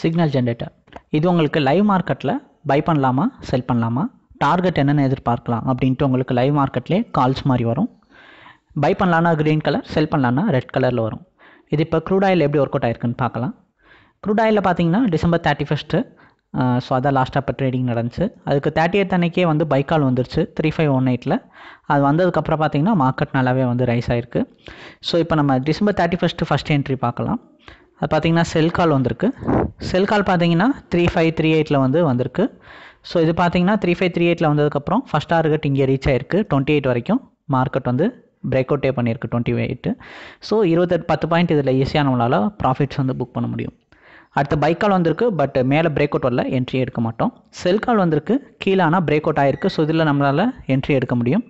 Signal generator இது உங்களுக்கு live மார்க்கெட்டில் பை பண்ணலாமா செல் பண்ணலாமா டார்கெட் என்னென்னு எதிர்பார்க்கலாம் அப்படின்ட்டு உங்களுக்கு லைவ் மார்க்கெட்லேயே கால்ஸ் மாதிரி வரும் பை பண்ணலான்னா க்ரீன் கலர் செல் பண்ணலான்னா ரெட் கலரில் வரும் இது இப்போ க்ரூட் ஆயில் எப்படி ஒர்க் அவுட் ஆயிருக்குன்னு பார்க்கலாம் க்ரூட் ஆயிலில் பார்த்தீங்கன்னா டிசம்பர் தேர்ட்டி ஃபஸ்ட்டு ஸோ அதான் லாஸ்ட்டாக இப்போ ட்ரேடிங் நடந்துச்சு அதுக்கு தேர்ட்டி எய்த் அன்றைக்கே வந்து பைக்கால் வந்துருச்சு த்ரீ ஃபைவ் ஒன் எயிட்டில் அது வந்ததுக்கப்புறம் பார்த்தீங்கன்னா மார்க்கெட் நல்லாவே வந்து ரைஸ் ஆயிருக்கு ஸோ இப்போ நம்ம December thirty first first entry பார்க்கலாம் அது பார்த்தீங்கன்னா செல் கால் வந்திருக்கு செல் கால் பார்த்தீங்கன்னா த்ரீ ஃபைவ் த்ரீ எயிட்டில் வந்து வந்திருக்கு ஸோ இது பார்த்தீங்கன்னா த்ரீ ஃபைவ் த்ரீ எயிட்டில் வந்ததுக்கப்புறம் ஃபஸ்ட் டார்கெட் இங்கே ரீச் ஆயிருக்கு டுவெண்ட்டி எயிட் வரைக்கும் மார்க்கெட் வந்து பிரேக் அவுட்டே பண்ணியிருக்கு டுவெண்ட்டி எயிட்டு ஸோ இருபத்தெட்டு பத்து பாயிண்ட் இதில் ஈஸியாக நம்மளால் ப்ராஃபிட்ஸ் வந்து புக் பண்ண முடியும் அடுத்த பைக் கால் வந்திருக்கு பட் மேலே பிரேக் அவுட் வரல என்ட்ரி எடுக்க மாட்டோம் செல் கால் வந்திருக்கு கீழே ஆனால் பிரேக் அவுட் ஆகிருக்கு ஸோ இதில் நம்மளால் என்ட்ரி எடுக்க முடியும்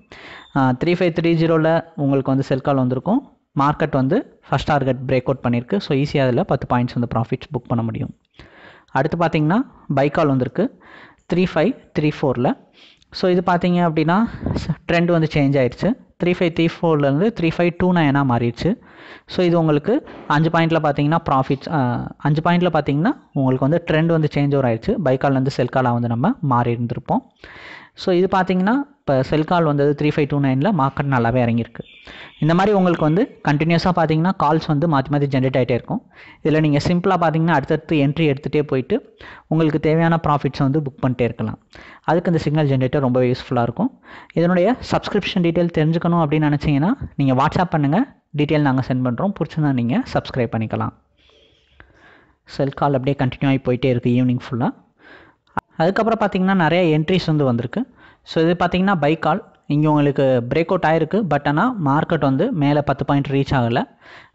த்ரீ ஃபைவ் த்ரீ ஜீரோவில் உங்களுக்கு வந்து செல் கால் வந்திருக்கும் மார்க்கெட் வந்து ஃபஸ்ட் டார்கெட் பிரேக் அவுட் பண்ணியிருக்கு ஸோ ஈஸியாக அதில் பத்து பாயிண்ட்ஸ் வந்து ப்ராஃபிட்ஸ் புக் பண்ண முடியும் அடுத்து பார்த்திங்கன்னா பைக்கால் வந்திருக்கு த்ரீ ஃபைவ் த்ரீ ஃபோரில் ஸோ இது பார்த்திங்க அப்படின்னா ட்ரெண்ட் வந்து சேஞ்ச் ஆயிடுச்சு த்ரீ ஃபைவ் த்ரீ ஃபோர்லேருந்து த்ரீ ஃபைவ் டூ நைனாக மாறிடுச்சு ஸோ இது உங்களுக்கு அஞ்சு பாயிண்டில் பார்த்தீங்கன்னா ப்ராஃபிட்ஸ் அஞ்சு பாயிண்டில் பார்த்தீங்கன்னா உங்களுக்கு வந்து ட்ரெண்ட் வந்து சேஞ்ச் ஓர் ஆயிடுச்சு பைக்கால்லேருந்து செல்காலாக வந்து நம்ம மாறி இருந்திருப்போம் ஸோ இது பார்த்தீங்கன்னா இப்போ செல்கால் வந்தது த்ரீ ஃபைவ் டூ நைனில் மார்க்கெட் நல்லாவே இறங்கியிருக்கு இந்த மாதிரி உங்களுக்கு வந்து கண்டினியூஸாக பார்த்தீங்கன்னா கால்ஸ் வந்து மாற்றி மாற்றி ஜென்ரேட் ஆகிட்டே இருக்கும் இதில் நீங்கள் சிம்பிளாக பார்த்தீங்கன்னா அடுத்தடுத்து என்ட்ரி எடுத்துகிட்டே போயிட்டு உங்களுக்கு தேவையான ப்ராஃபிட்ஸை வந்து புக் பண்ணிட்டே இருக்கலாம் அதுக்கு இந்த சிக்னல் ஜென்ரேட்டர் ரொம்ப யூஸ்ஃபுல்லாக இருக்கும் இதனுடைய சப்ஸ்கிரிப்ஷன் டீட்டெயில் தெரிஞ்சுக்கணும் அப்படின்னு நினச்சிங்கன்னா நீங்கள் வாட்ஸ்அப் பண்ணுங்கள் டீட்டெயில் நாங்கள் சென்ட் பண்ணுறோம் பிடிச்சிருந்தா நீங்கள் சப்ஸ்கிரைப் பண்ணிக்கலாம் செல் கால் அப்படியே கண்டினியூ ஆகி போயிட்டே இருக்குது ஈவினிங் ஃபுல்லாக அதுக்கப்புறம் பார்த்திங்கன்னா நிறைய என்ட்ரிஸ் வந்து வந்திருக்கு ஸோ இது பார்த்திங்கன்னா பைக் கால் இங்கே உங்களுக்கு பிரேக் அவுட் ஆயிருக்கு பட் ஆனால் மார்க்கெட் வந்து மேலே பத்து பாயிண்ட் ரீச் ஆகலை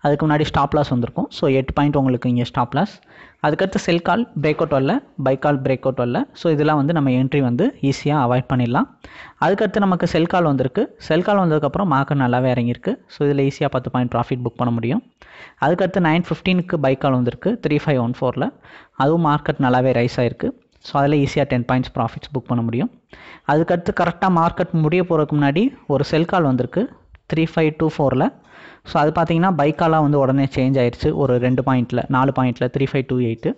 அதுக்கு முன்னாடி ஸ்டாப் லாஸ் வந்திருக்கும் ஸோ எட்டு பாயிண்ட் உங்களுக்கு இங்கே ஸ்டாப் லாஸ் அதுக்கடுத்து செல் கால் பிரேக் அவுட் வரல பை கால் பிரேக் அவுட் வரல ஸோ இதெல்லாம் வந்து நம்ம என்ட்ரி வந்து ஈஸியாக அவாய்ட் பண்ணிடலாம் அதுக்கடுத்து நமக்கு செல் கால் வந்திருக்கு செல் கால் வந்ததுக்கப்புறம் மார்க்கெட் நல்லாவே இறங்கியிருக்கு ஸோ இதில் ஈஸியாக பத்து பாயிண்ட் ப்ராஃபிட் புக் பண்ண முடியும் அதுக்கடுத்து நைன் ஃபிஃப்டீனுக்கு பை கால் வந்திருக்கு த்ரீ ஃபைவ் ஒன் ஃபோரில் அதுவும் மார்க்கெட் நல்லாவே ரைஸ் ஆயிருக்கு ஸோ அதில் ஈஸியாக டென் பாயிண்ட்ஸ் ப்ராஃபிட்ஸ் புக் பண்ண முடியும் அதுக்கடுத்து கரெக்டாக மார்க்கெட் முடிய போகிறதுக்கு முன்னாடி ஒரு செல் கால் வந்திருக்கு த்ரீ ஃபைவ் டூ ஃபோரில் ஸோ அது பார்த்தீங்கன்னா பைக்காலாம் வந்து உடனே சேஞ்ச் ஆயிடுச்சு ஒரு ரெண்டு பாயிண்ட்டில் நாலு பாயிண்ட்டில் த்ரீ ஃபைவ் டூ எயிட்டு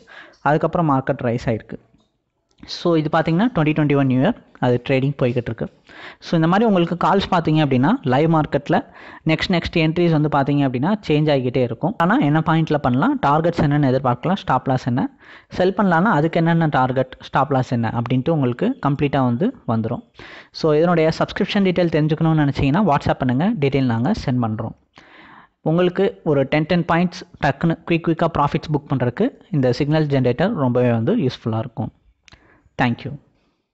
அதுக்கப்புறம் மார்க்கெட் ரைஸ் ஆயிருக்கு ஸோ இது பார்த்தீங்கன்னா டுவெண்ட்டி டுவெண்ட்டி ஒன் இயர் அது ட்ரேடிங் போய்கிட்டு இருக்கு ஸோ இந்த மாதிரி உங்களுக்கு கால்ஸ் பார்த்தீங்க அப்படின்னா லைவ் மார்க்கெட்டில் நெக்ஸ்ட் நெக்ஸ்ட் என்ட்ரிஸ் வந்து பார்த்தீங்க அப்படின்னா சேஞ்ச் ஆகிக்கிட்டே இருக்கும் ஆனால் என்ன பாயிண்ட்டில் பண்ணலாம் டார்கெட்ஸ் என்னென்னு எதிர்பார்க்கலாம் ஸ்டாப் லாஸ் என்ன செல் பண்ணலான்னா அதுக்கு என்னென்ன டார்கெட் ஸ்டாப் லாஸ் என்ன அப்படின்ட்டு உங்களுக்கு கம்ப்ளீட்டாக வந்து வந்துடும் ஸோ இதனுடைய சப்ஸ்கிரிப்ஷன் டீட்டெயில் தெரிஞ்சுக்கணும்னு நினச்சிங்கன்னா வாட்ஸ்அப் பண்ணுங்கள் டீட்டெயில் நாங்கள் சென்ட் பண்ணுறோம் உங்களுக்கு ஒரு டென் டென் பாயிண்ட்ஸ் டக்குன்னு குயிக் குயிக்காக ப்ராஃபிட்ஸ் புக் பண்ணுறதுக்கு இந்த சிக்னல் ஜென்ரேட்டர் ரொம்பவே வந்து யூஸ்ஃபுல்லாக இருக்கும் Thank you.